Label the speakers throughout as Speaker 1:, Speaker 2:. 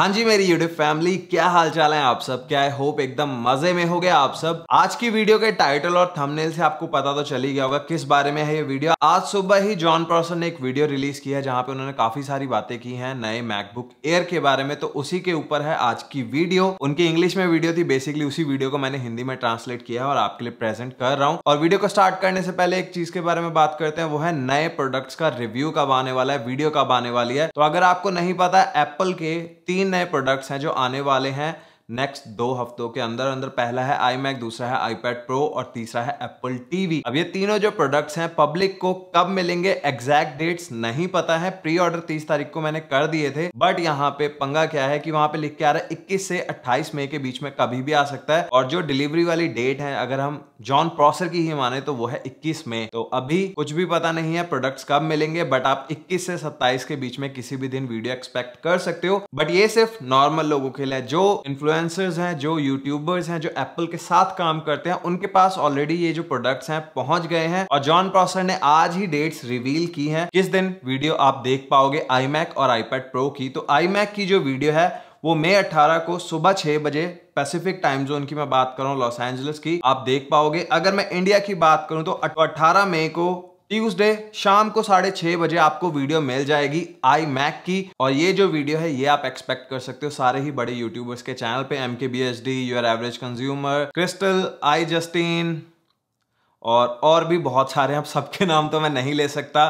Speaker 1: हाँ जी मेरी YouTube family क्या हाल चाल है आप सब क्या आई होप एकदम मजे में हो गया आप सब आज की वीडियो के टाइटल और थंबनेल से आपको पता तो चल ही गया होगा किस बारे में है ये वीडियो आज सुबह ही जॉन पर्सन ने एक वीडियो रिलीज किया है जहां पे उन्होंने काफी सारी बातें की हैं नए मैकबुक एयर के बारे में तो उसी के ऊपर है आज की वीडियो उनकी इंग्लिश में वीडियो थी बेसिकली उसी वीडियो को मैंने हिंदी में ट्रांसलेट किया है और आपके लिए प्रेजेंट कर रहा हूँ और वीडियो को स्टार्ट करने से पहले एक चीज के बारे में बात करते हैं वो है नए प्रोडक्ट्स का रिव्यू कब आने वाला है वीडियो कब आने वाली है तो अगर आपको नहीं पता एप्पल के तीन नए प्रोडक्ट्स हैं जो आने वाले हैं नेक्स्ट दो हफ्तों के अंदर अंदर पहला है आई मैक दूसरा है आईपैड प्रो और तीसरा है एप्पल टीवी अब ये तीनों जो प्रोडक्ट्स हैं पब्लिक को कब मिलेंगे एग्जैक्ट डेट्स नहीं पता है प्री ऑर्डर तीस तारीख को मैंने कर दिए थे बट यहाँ पे पंगा क्या है कि वहां पे लिख के आ रहा है इक्कीस से अट्ठाईस मई के बीच में कभी भी आ सकता है और जो डिलीवरी वाली डेट है अगर हम जॉन प्रोसर की ही माने तो वो है इक्कीस मई तो अभी कुछ भी पता नहीं है प्रोडक्ट कब मिलेंगे बट आप इक्कीस से सत्ताईस के बीच में किसी भी दिन वीडियो एक्सपेक्ट कर सकते हो बट ये सिर्फ नॉर्मल लोगों के लिए जो इन्फ्लुएंस इन्फ्लुएंसर्स हैं जो यूट्यूबर्स हैं जो एप्पल के साथ काम करते हैं उनके पास ऑलरेडी ये जो प्रोडक्ट्स हैं पहुंच गए हैं और जॉन प्रोसर ने आज ही डेट्स रिवील की हैं किस दिन वीडियो आप देख पाओगे आईमैक और आईपैड प्रो की तो आईमैक की जो वीडियो है वो मई अट्ठारह को सुबह छह बजे पैसिफिक टाइम जोन की मैं बात करूं लॉस एंजलिस की आप देख पाओगे अगर मैं इंडिया की बात करूं तो 18 मई को ट्यूसडे शाम को साढ़े छह बजे आपको वीडियो मिल जाएगी आई मैक की और ये जो वीडियो है ये आप एक्सपेक्ट कर सकते हो सारे ही बड़े यूट्यूबर्स के चैनल पे M K B H D your average consumer crystal I Justin और और भी बहुत सारे हैं सबके नाम तो मैं नहीं ले सकता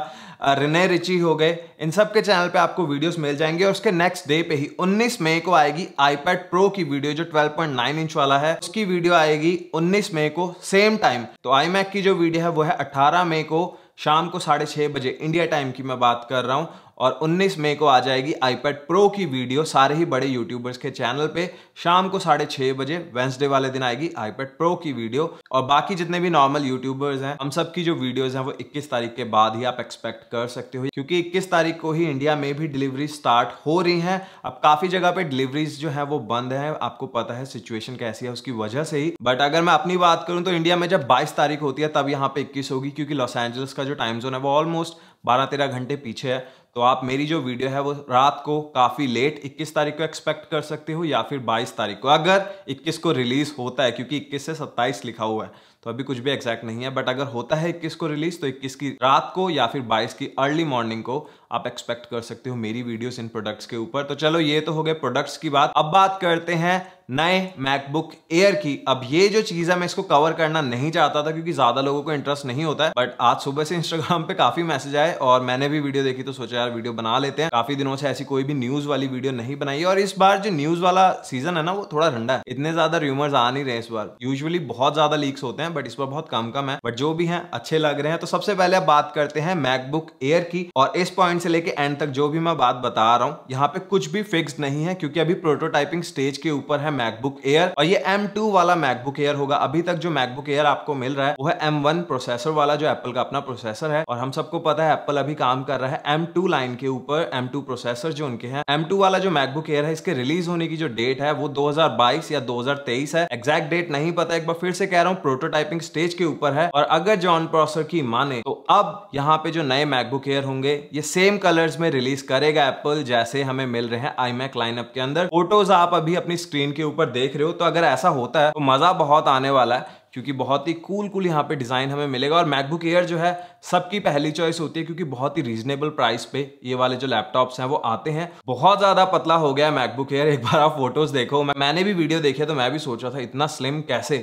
Speaker 1: रिने रिची हो गए इन सब के चैनल पे आपको वीडियोस मिल जाएंगे और उसके नेक्स्ट डे पे ही 19 मई को आएगी आईपैड प्रो की वीडियो जो 12.9 इंच वाला है उसकी वीडियो आएगी 19 मई को सेम टाइम तो आई की जो वीडियो है वो है 18 मई को शाम को साढ़े छः बजे इंडिया टाइम की मैं बात कर रहा हूँ और 19 मई को आ जाएगी आईपैड प्रो की वीडियो सारे ही बड़े यूट्यूबर्स के चैनल पे शाम को साढ़े छह बजे वेंसडे वाले दिन आएगी आईपैड प्रो की वीडियो और बाकी जितने भी नॉर्मल यूट्यूबर्स हैं हम सब की जो वीडियोस हैं वो 21 तारीख के बाद ही आप एक्सपेक्ट कर सकते हो क्योंकि 21 तारीख को ही इंडिया में भी डिलीवरी स्टार्ट हो रही है अब काफ़ी जगह पे डिलीवरीज जो है वो बंद है आपको पता है सिचुएशन कैसी है उसकी वजह से ही बट अगर मैं अपनी बात करूँ तो इंडिया में जब बाईस तारीख होती है तब यहाँ पे इक्कीस होगी क्योंकि लॉस एंजल्स का जो टाइम जोन है वो ऑलमोस्ट बारह तेरह घंटे पीछे है तो आप मेरी जो वीडियो है वो रात को काफ़ी लेट 21 तारीख को एक्सपेक्ट कर सकते हो या फिर 22 तारीख को अगर 21 को रिलीज़ होता है क्योंकि 21 से 27 लिखा हुआ है तो अभी कुछ भी एग्जैक्ट नहीं है बट अगर होता है 21 को रिलीज़ तो 21 की रात को या फिर 22 की अर्ली मॉर्निंग को आप एक्सपेक्ट कर सकते हो मेरी वीडियोस इन प्रोडक्ट्स के ऊपर तो चलो ये तो हो गए प्रोडक्ट्स की बात अब बात करते हैं नए मैकबुक एयर की अब ये जो चीज है मैं इसको कवर करना नहीं चाहता था क्योंकि ज्यादा लोगों को इंटरेस्ट नहीं होता है बट आज सुबह से इंस्टाग्राम पे काफी मैसेज आए और मैंने भी वीडियो देखी तो सोचा यार वीडियो बना लेते हैं काफी दिनों से ऐसी कोई भी न्यूज वाली वीडियो नहीं बनाई और इस बार जो न्यूज वाला सीजन है ना वो थोड़ा ठंडा है इतने ज्यादा र्यूमर्स आ नहीं रहे इस बार यूजली बहुत ज्यादा लीक्स होते हैं बट इस बार बहुत कम कम है बट जो भी है अच्छे लग रहे हैं तो सबसे पहले आप बात करते हैं मैकबुक एयर की और इस पॉइंट से लेके एंड तक जो भी मैं बात बता रहा हूँ यहाँ पे कुछ भी फिक्स नहीं है क्योंकि अभी प्रोटोटाइपिंग स्टेज के ऊपर है मैकबुक एयर और ये एम वाला मैकबुक एयर होगा अभी तक जो मैकबुक एयर आपको मिल रहा है वो है एम प्रोसेसर वाला जो एप्पल का अपना प्रोसेसर है और हम सबको पता है एप्पल अभी काम कर रहा है एम लाइन के ऊपर एम प्रोसेसर जो उनके हैं एम वाला जो मैकबुक एयर है इसके रिलीज होने की जो डेट है वो 2022 या 2023 है एग्जैक्ट डेट नहीं पता एक बार फिर से कह रहा हूँ प्रोटोटाइपिंग स्टेज के ऊपर है और अगर जॉन प्रोसर की माने तो अब यहाँ पे जो नए मैकबुक एयर होंगे ये सेम कलर्स में रिलीज करेगा एप्पल जैसे हमें मिल रहे हैं आई मैक लाइनअप के अंदर फोटोज आप अभी अपनी स्क्रीन के ऊपर देख रहे हो तो अगर ऐसा होता है तो मज़ा बहुत आने वाला है क्योंकि बहुत ही कूल कूल यहाँ पे डिज़ाइन हमें मिलेगा और मैकबुक एयर जो है सबकी पहली चॉइस होती है क्योंकि बहुत ही रीजनेबल प्राइस पे ये वाले जो लैपटॉप्स हैं वो आते हैं बहुत ज़्यादा पतला हो गया मैकबुक एयर एक बार आप फोटोज़ देखो मैं मैंने भी वीडियो देखे तो मैं भी सोच रहा था इतना स्लिम कैसे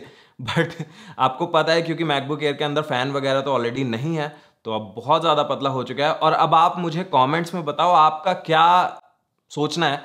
Speaker 1: बट आपको पता है क्योंकि मैकबुक एयर के अंदर फ़ैन वगैरह तो ऑलरेडी नहीं है तो अब बहुत ज़्यादा पतला हो चुका है और अब आप मुझे कॉमेंट्स में बताओ आपका क्या सोचना है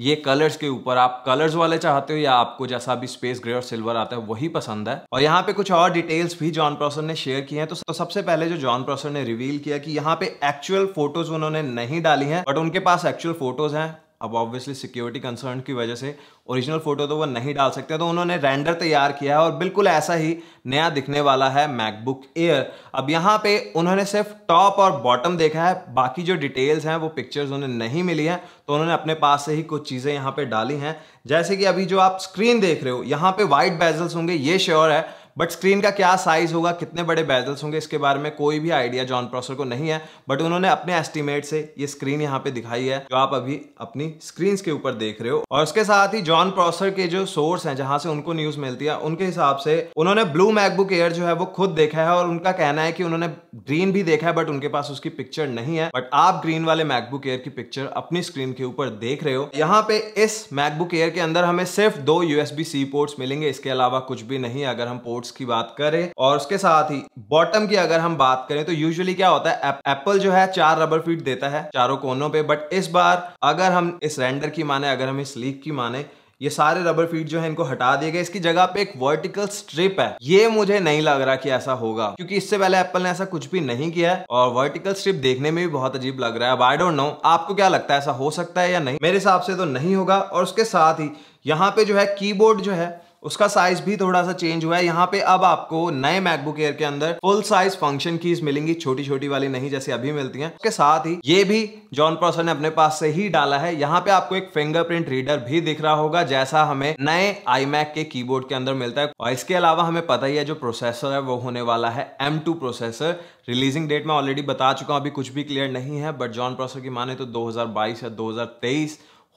Speaker 1: ये कलर्स के ऊपर आप कलर्स वाले चाहते हो या आपको जैसा भी स्पेस ग्रे और सिल्वर आता है वही पसंद है और यहाँ पे कुछ और डिटेल्स भी जॉन प्रोसर ने शेयर किए हैं तो, तो सबसे पहले जो जॉन प्रोसर ने रिवील किया कि यहाँ पे एक्चुअल फोटोज उन्होंने नहीं डाली हैं बट उनके पास एक्चुअल फोटोज हैं अब ऑब्वियसली सिक्योरिटी कंसर्न की वजह से ओरिजिनल फ़ोटो तो वो नहीं डाल सकते तो उन्होंने रेंडर तैयार किया है और बिल्कुल ऐसा ही नया दिखने वाला है मैकबुक एयर अब यहाँ पे उन्होंने सिर्फ टॉप और बॉटम देखा है बाकी जो डिटेल्स हैं वो पिक्चर्स उन्हें नहीं मिली हैं तो उन्होंने अपने पास से ही कुछ चीज़ें यहाँ पर डाली हैं जैसे कि अभी जो आप स्क्रीन देख रहे हो यहाँ पर वाइट बैजल्स होंगे ये श्योर है बट स्क्रीन का क्या साइज होगा कितने बड़े बेजल्स होंगे इसके बारे में कोई भी आइडिया जॉन प्रोसर को नहीं है बट उन्होंने अपने एस्टिमेट से ये स्क्रीन यहाँ पे दिखाई है जो आप अभी अपनी स्क्रीन के ऊपर देख रहे हो और उसके साथ ही जॉन प्रोसर के जो सोर्स है जहां से उनको न्यूज मिलती है उनके हिसाब से उन्होंने ब्लू मैकबुक एयर जो है वो खुद देखा है और उनका कहना है कि उन्होंने ग्रीन भी देखा है बट उनके पास उसकी पिक्चर नहीं है बट आप ग्रीन वाले मैकबुक एयर की पिक्चर अपनी स्क्रीन के ऊपर देख रहे हो यहाँ पे इस मैकबुक एयर के अंदर हमें सिर्फ दो यूएसबी सी पोर्ट्स मिलेंगे इसके अलावा कुछ भी नहीं अगर हम पोर्ट्स अकाउंट्स की बात करें और उसके साथ ही बॉटम की अगर हम बात करें तो यूजुअली क्या होता है एप्पल जो है चार रबर फीट देता है चारों कोनों पे बट इस बार अगर हम इस रेंडर की माने अगर हम इस लीक की माने ये सारे रबर फीट जो है इनको हटा दिए गए इसकी जगह पे एक वर्टिकल स्ट्रिप है ये मुझे नहीं लग रहा कि ऐसा होगा क्योंकि इससे पहले एप्पल ने ऐसा कुछ भी नहीं किया है और वर्टिकल स्ट्रिप देखने में भी बहुत अजीब लग रहा है अब आई डोंट नो आपको क्या लगता है ऐसा हो सकता है या नहीं मेरे हिसाब से तो नहीं होगा और उसके साथ ही यहाँ पे जो है कीबोर्ड जो है उसका साइज भी थोड़ा सा चेंज हुआ है यहाँ पे अब आपको नए मैकबुक एयर के अंदर फुल साइज फंक्शन कीज मिलेंगी छोटी छोटी वाली नहीं जैसी अभी मिलती हैं उसके साथ ही ये भी जॉन प्रोसर ने अपने पास से ही डाला है यहाँ पे आपको एक फिंगरप्रिंट रीडर भी दिख रहा होगा जैसा हमें नए आई के कीबोर्ड के अंदर मिलता है और इसके अलावा हमें पता ही है जो प्रोसेसर है वो होने वाला है एम प्रोसेसर रिलीजिंग डेट में ऑलरेडी बता चुका हूँ अभी कुछ भी क्लियर नहीं है बट जॉन प्रोसर की माने तो दो या दो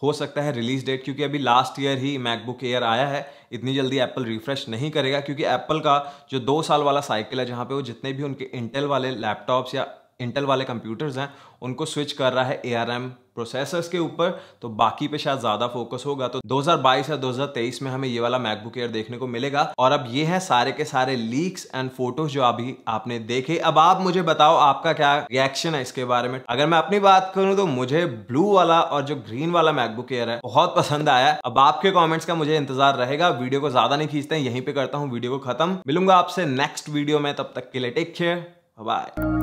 Speaker 1: हो सकता है रिलीज डेट क्योंकि अभी लास्ट ईयर ही मैकबुक एयर आया है इतनी जल्दी एप्पल रिफ्रेश नहीं करेगा क्योंकि एप्पल का जो दो साल वाला साइकिल है जहाँ पे वो जितने भी उनके इंटेल वाले लैपटॉप्स या इंटेल वाले कंप्यूटर्स हैं उनको स्विच कर रहा है ए आर एम प्रोसेसर्स के ऊपर तो बाकी पे शायद ज़्यादा फोकस होगा तो 2022 या 2023 में हमें ये वाला मैकबुक एयर देखने को मिलेगा और अब ये है सारे के सारे लीक्स एंड फोटोज जो अभी आपने देखे अब आप मुझे बताओ आपका क्या रिएक्शन है इसके बारे में अगर मैं अपनी बात करूं तो मुझे ब्लू वाला और जो ग्रीन वाला मैकबुक एयर है बहुत पसंद आया अब आपके कॉमेंट्स का मुझे इंतजार रहेगा वीडियो को ज़्यादा नहीं खींचते यहीं पर करता हूँ वीडियो को खत्म मिलूंगा आपसे नेक्स्ट वीडियो में तब तक के लिए टेक केयर बाय